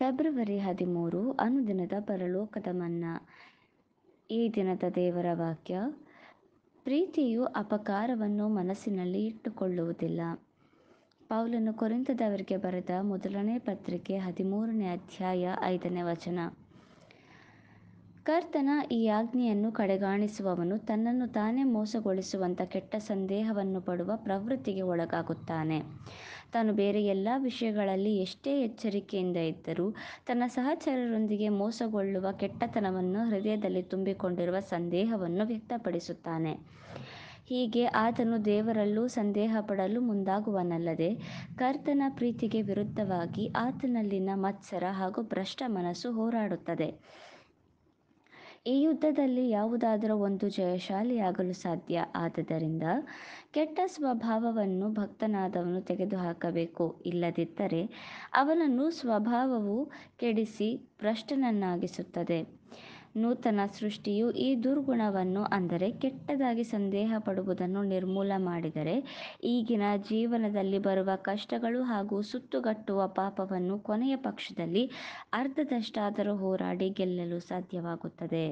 February ಹದಿಮೂರು ಅನುದಿನದ ಪರಲೋಕದ ಮನ್ನಾ ಈ ದಿನದ ದೇವರ ವಾಕ್ಯ ಪ್ರೀತಿಯು ಅಪಕಾರವನ್ನು ಮನಸ್ಸಿನಲ್ಲಿ ಇಟ್ಟುಕೊಳ್ಳುವುದಿಲ್ಲ ಪೌಲನ್ನು ಕೊರಿಂತದವರಿಗೆ ಬರೆದ ಮೊದಲನೇ ಪತ್ರಿಕೆ ಹದಿಮೂರನೇ ಅಧ್ಯಾಯ ಐದನೇ ವಚನ ಕರ್ತನ ಈ ಆಜ್ಞೆಯನ್ನು ಕಡೆಗಾಣಿಸುವವನು ತನ್ನನ್ನು ತಾನೇ ಮೋಸಗೊಳಿಸುವಂಥ ಕೆಟ್ಟ ಸಂದೇಹವನ್ನು ಪಡುವ ಪ್ರವೃತ್ತಿಗೆ ಒಳಗಾಗುತ್ತಾನೆ ತಾನು ಬೇರೆ ಎಲ್ಲ ವಿಷಯಗಳಲ್ಲಿ ಎಷ್ಟೇ ಎಚ್ಚರಿಕೆಯಿಂದ ಇದ್ದರೂ ತನ್ನ ಸಹಚರರೊಂದಿಗೆ ಮೋಸಗೊಳ್ಳುವ ಕೆಟ್ಟತನವನ್ನು ಹೃದಯದಲ್ಲಿ ತುಂಬಿಕೊಂಡಿರುವ ಸಂದೇಹವನ್ನು ವ್ಯಕ್ತಪಡಿಸುತ್ತಾನೆ ಹೀಗೆ ಆತನು ದೇವರಲ್ಲೂ ಸಂದೇಹ ಪಡಲು ಮುಂದಾಗುವನಲ್ಲದೆ ಕರ್ತನ ಪ್ರೀತಿಗೆ ವಿರುದ್ಧವಾಗಿ ಆತನಲ್ಲಿನ ಮತ್ಸರ ಹಾಗೂ ಭ್ರಷ್ಟ ಮನಸ್ಸು ಹೋರಾಡುತ್ತದೆ ಈ ಯುದ್ಧದಲ್ಲಿ ಯಾವುದಾದರೂ ಒಂದು ಜಯಶಾಲಿಯಾಗಲು ಸಾಧ್ಯ ಆದ್ದರಿಂದ ಕೆಟ್ಟ ಸ್ವಭಾವವನ್ನು ಭಕ್ತನಾದವನು ತೆಗೆದುಹಾಕಬೇಕು ಇಲ್ಲದಿದ್ದರೆ ಅವನನ್ನು ಸ್ವಭಾವವು ಕೆಡಿಸಿ ಭ್ರಷ್ಟನನ್ನಾಗಿಸುತ್ತದೆ ನೂತನ ಸೃಷ್ಟಿಯು ಈ ದುರ್ಗುಣವನ್ನು ಅಂದರೆ ಕೆಟ್ಟದಾಗಿ ಸಂದೇಹ ಪಡುವುದನ್ನು ನಿರ್ಮೂಲ ಮಾಡಿದರೆ ಈಗಿನ ಜೀವನದಲ್ಲಿ ಬರುವ ಕಷ್ಟಗಳು ಹಾಗೂ ಸುತ್ತುಗಟ್ಟುವ ಪಾಪವನ್ನು ಕೊನೆಯ ಪಕ್ಷದಲ್ಲಿ ಅರ್ಧದಷ್ಟಾದರೂ ಹೋರಾಡಿ ಗೆಲ್ಲಲು ಸಾಧ್ಯವಾಗುತ್ತದೆ